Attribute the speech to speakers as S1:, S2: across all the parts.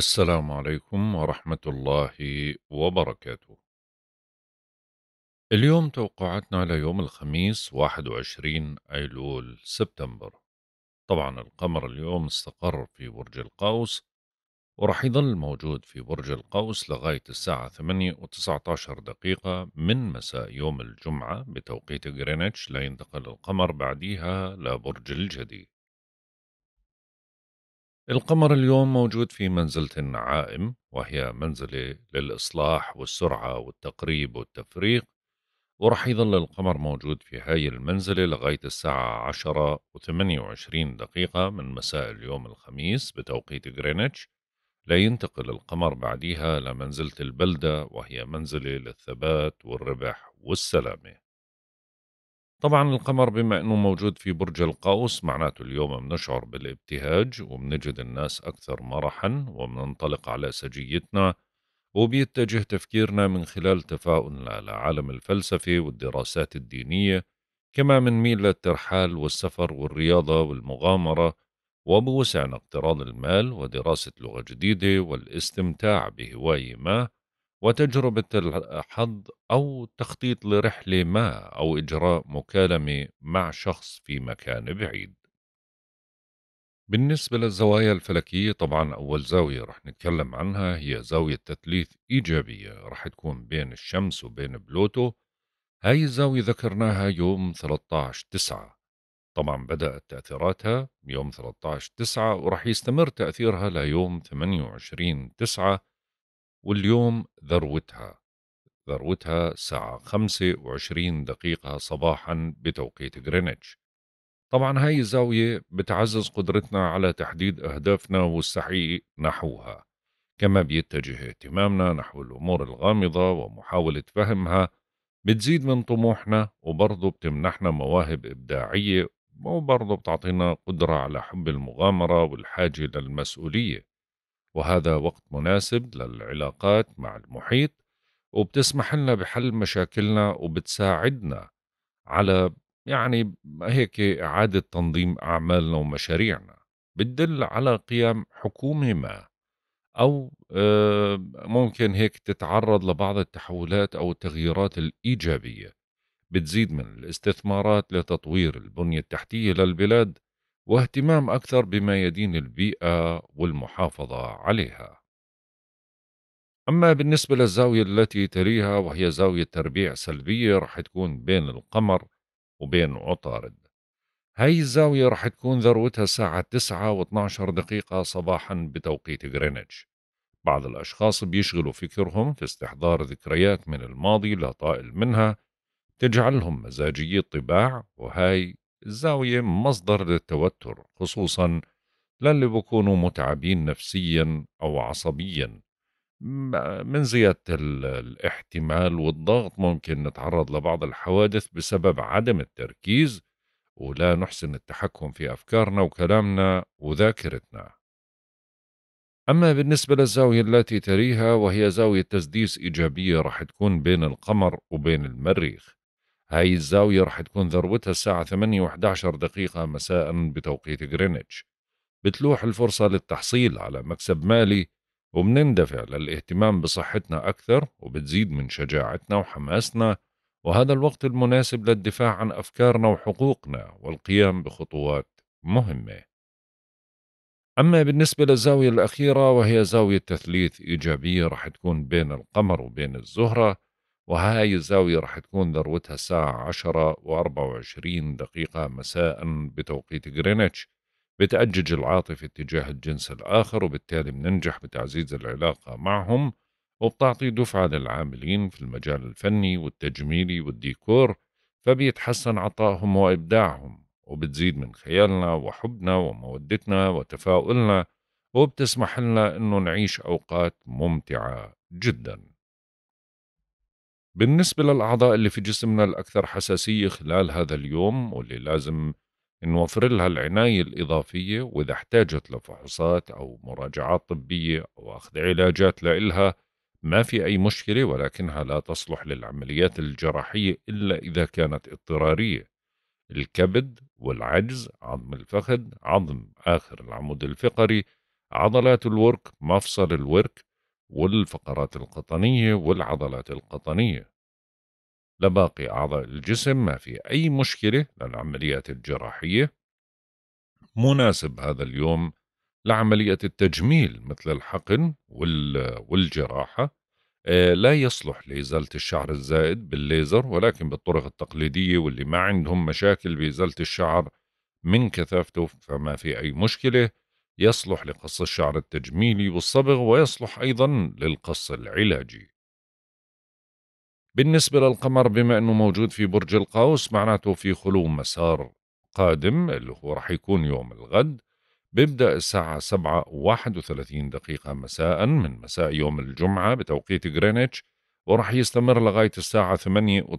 S1: السلام عليكم ورحمة الله وبركاته. اليوم توقعاتنا ليوم الخميس 21 أيلول سبتمبر. طبعا القمر اليوم استقر في برج القوس ورح يظل موجود في برج القوس لغاية الساعة 8 و19 دقيقة من مساء يوم الجمعة بتوقيت غرينتش لينتقل القمر بعديها لبرج الجدي. القمر اليوم موجود في منزلة النعائم وهي منزلة للإصلاح والسرعة والتقريب والتفريق ورح يظل القمر موجود في هاي المنزلة لغاية الساعة عشرة وثمانية وعشرين دقيقة من مساء اليوم الخميس بتوقيت غرينتش لينتقل القمر بعديها لمنزلة البلدة وهي منزلة للثبات والربح والسلامة طبعا القمر بما انه موجود في برج القوس معناته اليوم بنشعر بالابتهاج وبنجد الناس اكثر مرحا وبننطلق على سجيتنا وبيتجه تفكيرنا من خلال تفاؤلنا لعالم الفلسفة والدراسات الدينية كما منميل للترحال والسفر والرياضة والمغامرة وبوسعنا اقتراض المال ودراسة لغة جديدة والاستمتاع بهواية ما وتجربة الحظ أو تخطيط لرحلة ما أو إجراء مكالمة مع شخص في مكان بعيد. بالنسبة للزوايا الفلكية طبعا أول زاوية رح نتكلم عنها هي زاوية تثليث إيجابية رح تكون بين الشمس وبين بلوتو هاي الزاوية ذكرناها يوم 13 تسعة طبعا بدأت تأثيراتها يوم 13 تسعة ورح يستمر تأثيرها ليوم 28 تسعة واليوم ذروتها ذروتها الساعة 25 دقيقة صباحا بتوقيت غرينتش طبعا هاي الزاوية بتعزز قدرتنا على تحديد أهدافنا والسعي نحوها كما بيتجه اهتمامنا نحو الأمور الغامضة ومحاولة فهمها بتزيد من طموحنا وبرضه بتمنحنا مواهب إبداعية وبرضه بتعطينا قدرة على حب المغامرة والحاجة للمسؤولية وهذا وقت مناسب للعلاقات مع المحيط وبتسمح لنا بحل مشاكلنا وبتساعدنا على يعني هيك إعادة تنظيم أعمالنا ومشاريعنا بتدل على قيام حكومة ما أو آه، ممكن هيك تتعرض لبعض التحولات أو التغييرات الإيجابية بتزيد من الاستثمارات لتطوير البنية التحتية للبلاد واهتمام أكثر بما يدين البيئة والمحافظة عليها. أما بالنسبة للزاوية التي تليها وهي زاوية تربيع سلبية رح تكون بين القمر وبين عطارد هاي الزاوية رح تكون ذروتها الساعة 9 و 12 دقيقة صباحا بتوقيت غرينتش بعض الأشخاص بيشغلوا فكرهم في استحضار ذكريات من الماضي لا طائل منها تجعلهم مزاجية طباع وهاي الزاوية مصدر للتوتر خصوصا للي بكونوا متعبين نفسيا أو عصبيا من زيادة الاحتمال والضغط ممكن نتعرض لبعض الحوادث بسبب عدم التركيز ولا نحسن التحكم في أفكارنا وكلامنا وذاكرتنا أما بالنسبة للزاوية التي تريها وهي زاوية تسديس إيجابية راح تكون بين القمر وبين المريخ هاي الزاوية رح تكون ذروتها الساعة 8 و11 دقيقة مساء بتوقيت غرينتش بتلوح الفرصة للتحصيل على مكسب مالي وبنندفع للاهتمام بصحتنا أكثر وبتزيد من شجاعتنا وحماسنا وهذا الوقت المناسب للدفاع عن أفكارنا وحقوقنا والقيام بخطوات مهمة أما بالنسبة للزاوية الأخيرة وهي زاوية تثليث إيجابية رح تكون بين القمر وبين الزهرة وهاي الزاوية رح تكون ذروتها الساعة 10 و24 دقيقة مساء بتوقيت غرينتش بتأجج العاطفة اتجاه الجنس الآخر وبالتالي بننجح بتعزيز العلاقة معهم وبتعطي دفعة للعاملين في المجال الفني والتجميلي والديكور فبيتحسن عطائهم وإبداعهم وبتزيد من خيالنا وحبنا ومودتنا وتفاؤلنا وبتسمح لنا أنه نعيش أوقات ممتعة جداً بالنسبة للأعضاء اللي في جسمنا الأكثر حساسية خلال هذا اليوم واللي لازم نوفر لها العناية الإضافية وإذا احتاجت لفحوصات أو مراجعات طبية أو أخذ علاجات لإلها ما في أي مشكلة ولكنها لا تصلح للعمليات الجراحية إلا إذا كانت اضطرارية الكبد والعجز عظم الفخذ عظم آخر العمود الفقري عضلات الورك مفصل الورك والفقرات القطنية والعضلات القطنية لباقي أعضاء الجسم ما في أي مشكلة للعمليات الجراحية مناسب هذا اليوم لعملية التجميل مثل الحقن والجراحة آه، لا يصلح لإزالة الشعر الزائد بالليزر ولكن بالطرق التقليدية واللي ما عندهم مشاكل بإزالة الشعر من كثافته فما في أي مشكلة يصلح لقص الشعر التجميلي والصبغ ويصلح أيضا للقص العلاجي بالنسبة للقمر بما أنه موجود في برج القوس معناته في خلو مسار قادم اللي هو رح يكون يوم الغد بيبدأ الساعة واحد وثلاثين دقيقة مساء من مساء يوم الجمعة بتوقيت غرينتش ورح يستمر لغاية الساعة ثمانية و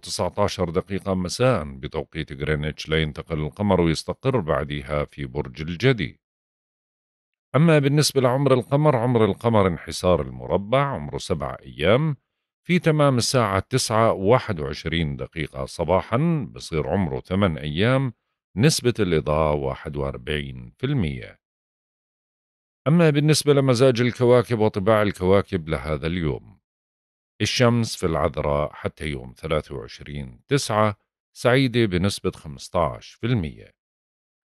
S1: دقيقة مساء بتوقيت غرينتش لينتقل القمر ويستقر بعدها في برج الجدي أما بالنسبة لعمر القمر عمر القمر انحسار المربع عمره سبعة أيام في تمام الساعة تسعة واحد وعشرين دقيقة صباحا بصير عمره ثمان أيام نسبة الإضاءة واحد وأربعين في المية أما بالنسبة لمزاج الكواكب وطباع الكواكب لهذا اليوم الشمس في العذراء حتى يوم وعشرين تسعة سعيدة بنسبة المية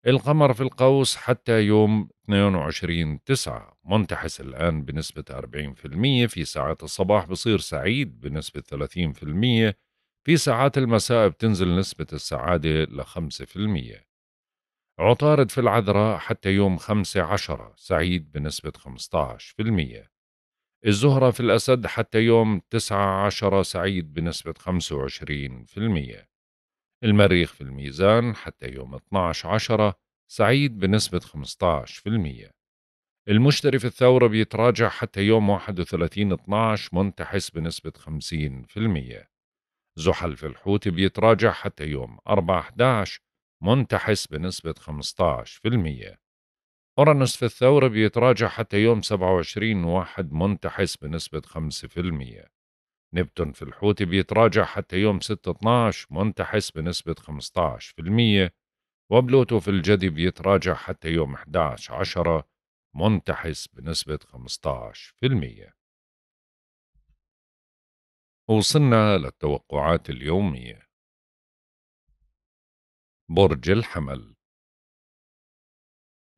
S1: القمر في القوس حتى يوم 22 تسعة منتحس الآن بنسبة 40% في ساعات الصباح بصير سعيد بنسبة 30% في ساعات المساء بتنزل نسبة السعادة ل 5% عطارد في العذراء حتى يوم خمسة عشرة سعيد بنسبة 15% الزهرة في الأسد حتى يوم تسعة عشرة سعيد بنسبة 25% المريخ في الميزان حتى يوم 12 عشرة سعيد بنسبة 15% المشتري في الثورة بيتراجع حتى يوم 31 12 منتحس بنسبة 50% زحل في الحوت بيتراجع حتى يوم 4 11 منتحس بنسبة 15% أورانوس في الثورة بيتراجع حتى يوم 27 واحد منتحس بنسبة 5% نبتون في الحوت بيتراجع حتى يوم 6/12 منتحس بنسبة 15% وبلوتو في الجدي بيتراجع حتى يوم 11/10 منتحس بنسبة
S2: 15% وصلنا للتوقعات اليومية برج الحمل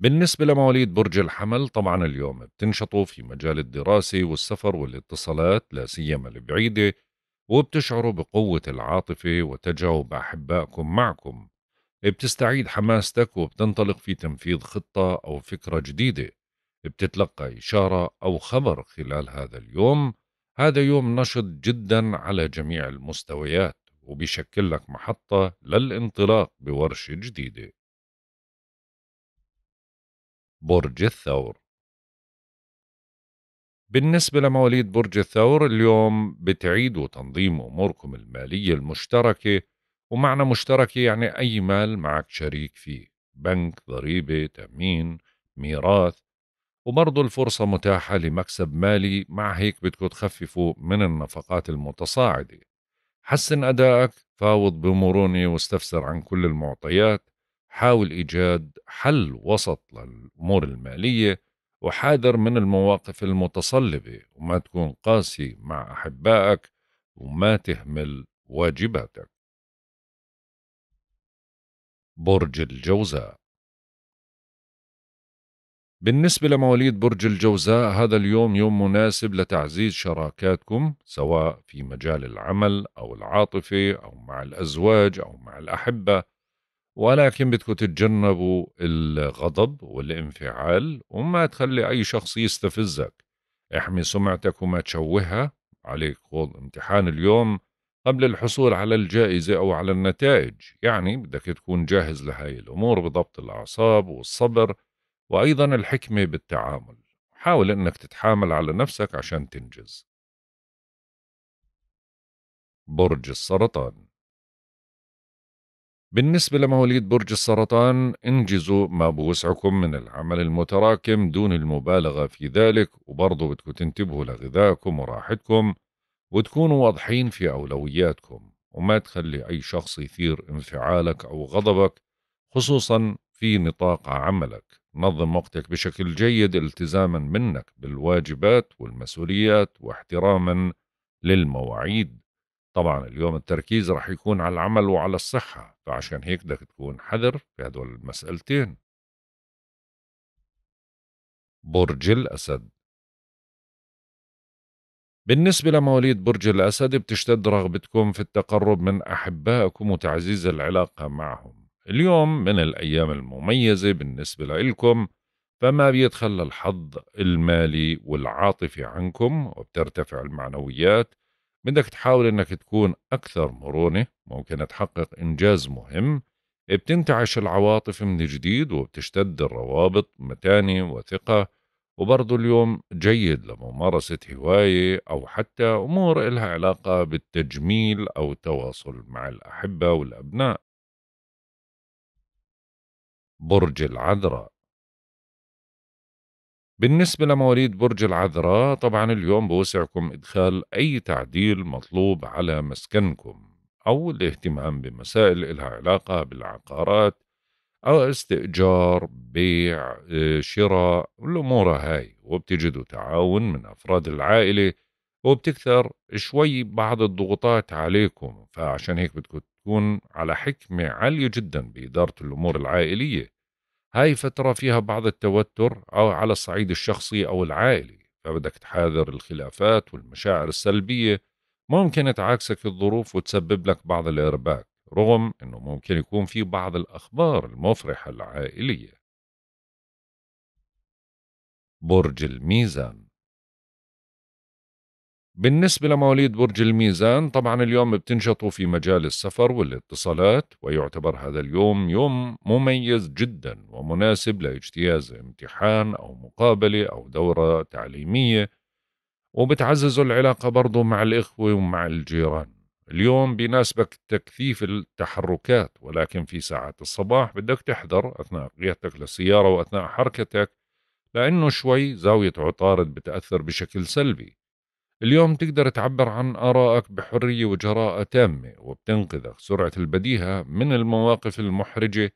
S2: بالنسبة لمواليد برج الحمل طبعا اليوم بتنشطوا
S1: في مجال الدراسة والسفر والاتصالات لا سيما البعيدة وبتشعروا بقوة العاطفة وتجاوب أحبائكم معكم بتستعيد حماستك وبتنطلق في تنفيذ خطة أو فكرة جديدة بتتلقى إشارة أو خبر خلال هذا اليوم هذا يوم نشط جدا على جميع
S2: المستويات وبيشكل لك محطة للانطلاق بورشة جديدة برج الثور بالنسبة لمواليد برج الثور اليوم بتعيدوا تنظيم
S1: أموركم المالية المشتركة ومعنى مشتركة يعني أي مال معك شريك فيه بنك ضريبة تأمين ميراث وبرضه الفرصة متاحة لمكسب مالي مع هيك بدكم تخففوا من النفقات المتصاعدة حسن أدائك فاوض بمرونة واستفسر عن كل المعطيات حاول إيجاد حل وسط للأمور المالية وحاذر من المواقف المتصلبة وما تكون قاسي مع أحبائك وما
S2: تهمل واجباتك برج الجوزاء بالنسبة لمواليد برج الجوزاء
S1: هذا اليوم يوم مناسب لتعزيز شراكاتكم سواء في مجال العمل أو العاطفة أو مع الأزواج أو مع الأحبة ولكن بدكم تتجنبوا الغضب والانفعال وما تخلي أي شخص يستفزك احمي سمعتك وما تشوهها عليك خوض امتحان اليوم قبل الحصول على الجائزة أو على النتائج يعني بدك تكون جاهز لهاي الأمور بضبط الأعصاب والصبر وأيضا الحكمة بالتعامل حاول أنك
S2: تتحامل على نفسك عشان تنجز برج السرطان بالنسبة لمواليد برج السرطان
S1: انجزوا ما بوسعكم من العمل المتراكم دون المبالغة في ذلك وبرضه بدكم تنتبهوا لغذائكم وراحتكم وتكونوا واضحين في أولوياتكم وما تخلي أي شخص يثير انفعالك أو غضبك خصوصا في نطاق عملك نظم وقتك بشكل جيد التزاما منك بالواجبات والمسؤوليات واحتراما للمواعيد طبعا اليوم التركيز رح يكون على العمل وعلى الصحة فعشان هيك بدك تكون حذر في هدول
S2: المسألتين برج الأسد بالنسبة لمواليد برج الأسد بتشتد
S1: رغبتكم في التقرب من أحبائكم وتعزيز العلاقة معهم اليوم من الأيام المميزة بالنسبة لإلكم فما بيتخلى الحظ المالي والعاطفي عنكم وبترتفع المعنويات بدك تحاول إنك تكون أكثر مرونة ممكن تحقق إنجاز مهم بتنتعش العواطف من جديد وبتشتد الروابط متانة وثقة وبرضه اليوم جيد لممارسة هواية أو حتى أمور إلها علاقة بالتجميل
S2: أو التواصل مع الأحبة والأبناء برج العذراء بالنسبة لمواليد
S1: برج العذراء طبعا اليوم بوسعكم إدخال أي تعديل مطلوب على مسكنكم أو الاهتمام بمسائل إلها علاقة بالعقارات أو استئجار بيع آه، شراء الأمور هاي وبتجدوا تعاون من أفراد العائلة وبتكثر شوي بعض الضغوطات عليكم فعشان هيك بدكم تكون على حكمة عالية جدا بإدارة الأمور العائلية هاي فترة فيها بعض التوتر أو على الصعيد الشخصي أو العائلي فبدك تحاذر الخلافات والمشاعر السلبية ممكن تعاكسك الظروف وتسبب لك بعض الإرباك رغم أنه ممكن يكون في بعض الأخبار المفرحة
S2: العائلية برج الميزان بالنسبة لمواليد برج الميزان طبعا اليوم
S1: بتنشطوا في مجال السفر والاتصالات ويعتبر هذا اليوم يوم مميز جدا ومناسب لاجتياز امتحان أو مقابلة أو دورة تعليمية وبتعززوا العلاقة برضو مع الإخوة ومع الجيران اليوم بيناسبك تكثيف التحركات ولكن في ساعات الصباح بدك تحذر أثناء قيادتك للسيارة وأثناء حركتك لأنه شوي زاوية عطارد بتأثر بشكل سلبي اليوم تقدر تعبر عن آرائك بحرية وجراءة تامة وبتنقذك سرعة البديهة من المواقف المحرجة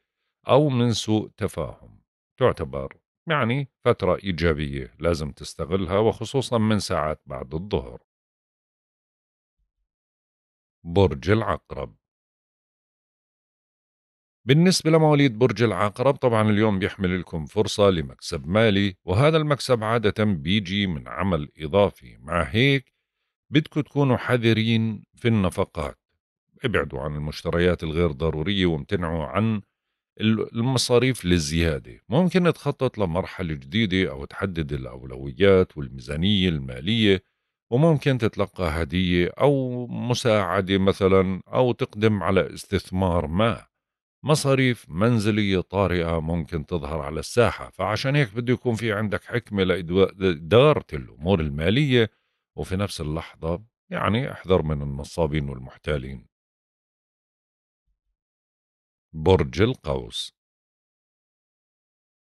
S1: أو من سوء تفاهم تعتبر يعني فترة إيجابية لازم تستغلها
S2: وخصوصا من ساعات بعد الظهر برج العقرب بالنسبة لمواليد برج
S1: العقرب طبعا اليوم بيحمل لكم فرصة لمكسب مالي وهذا المكسب عادة بيجي من عمل إضافي مع هيك بدكم تكونوا حذرين في النفقات ابعدوا عن المشتريات الغير ضرورية وامتنعوا عن المصاريف للزيادة ممكن تخطط لمرحلة جديدة أو تحدد الأولويات والميزانية المالية وممكن تتلقى هدية أو مساعدة مثلا أو تقدم على استثمار ما مصاريف منزلية طارئة ممكن تظهر على الساحة فعشان هيك بده يكون في عندك حكمة لإدارة الأمور المالية وفي نفس اللحظة يعني احذر من النصابين
S2: والمحتالين برج القوس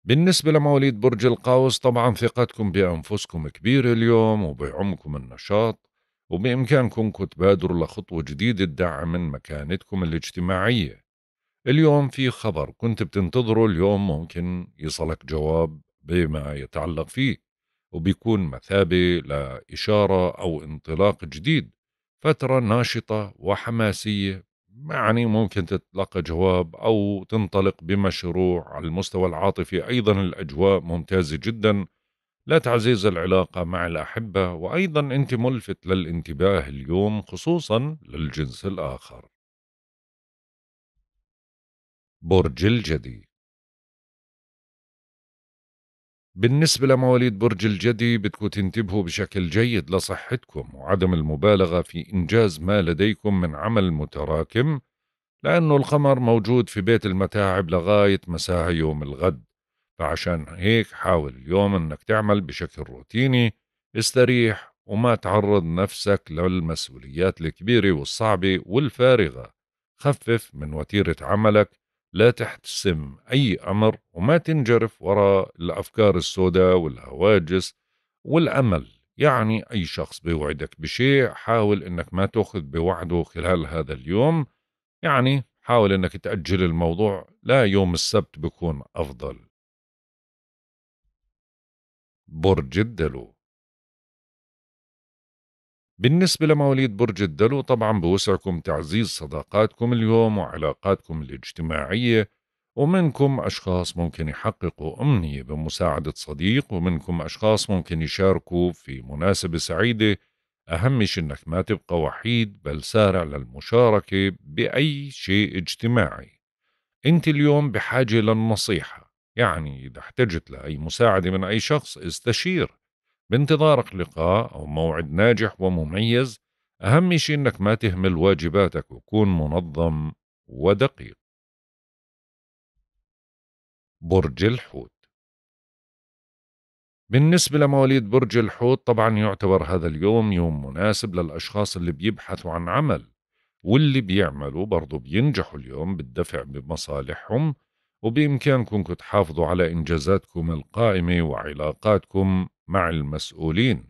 S2: بالنسبة لمواليد برج القوس طبعا ثقتكم بأنفسكم
S1: كبيرة اليوم وبعمكم النشاط وبإمكانكم تبادروا لخطوة جديدة تدعم من مكانتكم الاجتماعية اليوم في خبر كنت بتنتظره اليوم ممكن يصلك جواب بما يتعلق فيه وبيكون مثابة لإشارة أو انطلاق جديد فترة ناشطة وحماسية يعني ممكن تتلقى جواب أو تنطلق بمشروع على المستوى العاطفي أيضا الأجواء ممتازة جدا لتعزيز العلاقة مع الأحبة وأيضا أنت ملفت للانتباه اليوم خصوصا
S2: للجنس الآخر برج الجدي بالنسبة لمواليد برج الجدي
S1: بدكم تنتبهوا بشكل جيد لصحتكم وعدم المبالغة في إنجاز ما لديكم من عمل متراكم لأنه القمر موجود في بيت المتاعب لغاية مساء يوم الغد فعشان هيك حاول اليوم أنك تعمل بشكل روتيني استريح وما تعرض نفسك للمسؤوليات الكبيرة والصعبة والفارغة خفف من وتيرة عملك لا تحتسم أي أمر وما تنجرف وراء الأفكار السوداء والهواجس والأمل يعني أي شخص بيوعدك بشيء حاول أنك ما تأخذ بوعده خلال هذا اليوم يعني حاول أنك تأجل الموضوع لا يوم السبت
S2: بيكون أفضل برج الدلو بالنسبة لمواليد برج الدلو طبعا
S1: بوسعكم تعزيز صداقاتكم اليوم وعلاقاتكم الاجتماعية ومنكم أشخاص ممكن يحققوا أمنية بمساعدة صديق ومنكم أشخاص ممكن يشاركوا في مناسبة سعيدة أهم شيء إنك ما تبقى وحيد بل سارع للمشاركة بأي شيء اجتماعي أنت اليوم بحاجة للنصيحة يعني إذا احتجت لأي مساعدة من أي شخص استشير بانتظارك لقاء أو موعد ناجح ومميز أهم شيء إنك ما تهمل
S2: واجباتك وكون منظم ودقيق برج الحوت بالنسبة لمواليد
S1: برج الحوت طبعا يعتبر هذا اليوم يوم مناسب للأشخاص اللي بيبحثوا عن عمل واللي بيعملوا برضو بينجحوا اليوم بالدفع بمصالحهم وبإمكانكم تحافظوا على إنجازاتكم القائمة وعلاقاتكم مع المسؤولين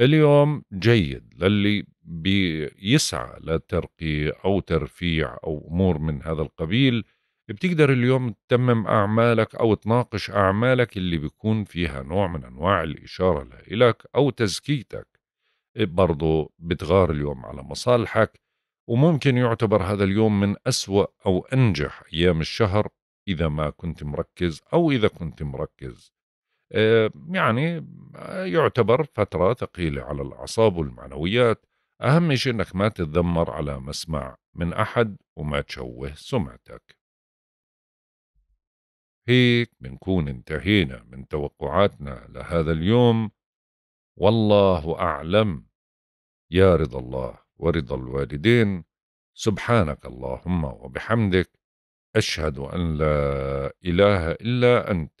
S1: اليوم جيد للي بيسعى لترقية أو ترفيع أو أمور من هذا القبيل بتقدر اليوم تتمم أعمالك أو تناقش أعمالك اللي بيكون فيها نوع من أنواع الإشارة لإلك أو تزكيتك برضو بتغار اليوم على مصالحك وممكن يعتبر هذا اليوم من أسوأ أو أنجح أيام الشهر إذا ما كنت مركز أو إذا كنت مركز آه، يعني آه، يعتبر فترة ثقيلة على الأعصاب والمعنويات أهم شيء أنك ما تتذمر على مسمع من أحد وما تشوه سمعتك هيك بنكون انتهينا من توقعاتنا لهذا اليوم والله أعلم يا رضا الله ورضا الوالدين سبحانك اللهم وبحمدك أشهد أن لا إله إلا أنت